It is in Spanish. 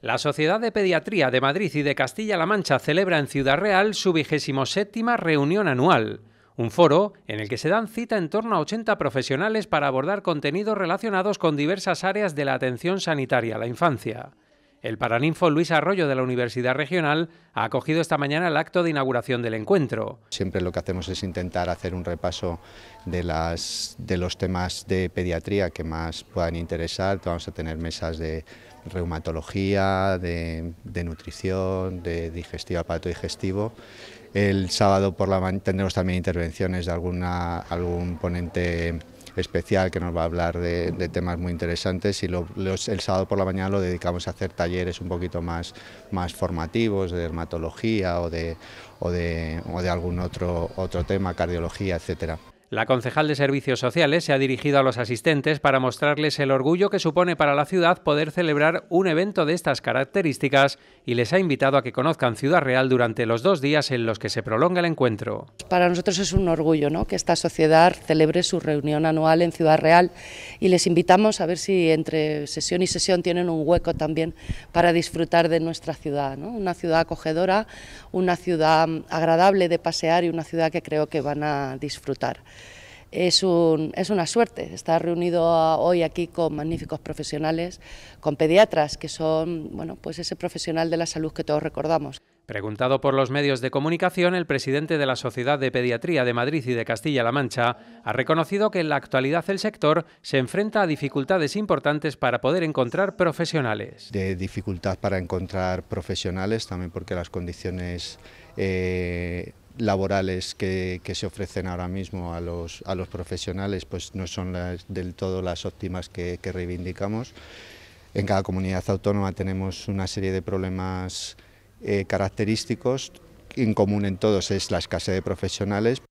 La Sociedad de Pediatría de Madrid y de Castilla-La Mancha celebra en Ciudad Real su vigésimo séptima reunión anual, un foro en el que se dan cita en torno a 80 profesionales para abordar contenidos relacionados con diversas áreas de la atención sanitaria a la infancia. El paraninfo Luis Arroyo de la Universidad Regional ha acogido esta mañana el acto de inauguración del encuentro. Siempre lo que hacemos es intentar hacer un repaso de, los temas de pediatría que más puedan interesar. Vamos a tener mesas de reumatología, de, nutrición, de digestivo, aparato digestivo. El sábado por la mañana tendremos también intervenciones de algún ponente especial que nos va a hablar de, temas muy interesantes y el sábado por la mañana lo dedicamos a hacer talleres un poquito más, más formativos de dermatología o de, o de algún otro, otro tema, cardiología, etcétera. La concejal de Servicios Sociales se ha dirigido a los asistentes para mostrarles el orgullo que supone para la ciudad poder celebrar un evento de estas características y les ha invitado a que conozcan Ciudad Real durante los dos días en los que se prolonga el encuentro. Para nosotros es un orgullo ¿no? que esta sociedad celebre su reunión anual en Ciudad Real y les invitamos a ver si entre sesión y sesión tienen un hueco también para disfrutar de nuestra ciudad. Una ciudad acogedora, una ciudad mm, agradable de pasear y una ciudad que creo que van a disfrutar es, un, es una suerte estar reunido hoy aquí con magníficos profesionales, con pediatras, que son bueno, pues ese profesional de la salud que todos recordamos. Preguntado por los medios de comunicación, el presidente de la Sociedad de Pediatría de Madrid y de Castilla-La Mancha ha reconocido que en la actualidad el sector se enfrenta a dificultades importantes para poder encontrar profesionales. De dificultad para encontrar profesionales, también porque las condiciones eh, laborales que, se ofrecen ahora mismo a los, a los profesionales pues no son del todo las óptimas que, reivindicamos. En cada comunidad autónoma tenemos una serie de problemas eh, característicos, en común en todos es la escasez de profesionales.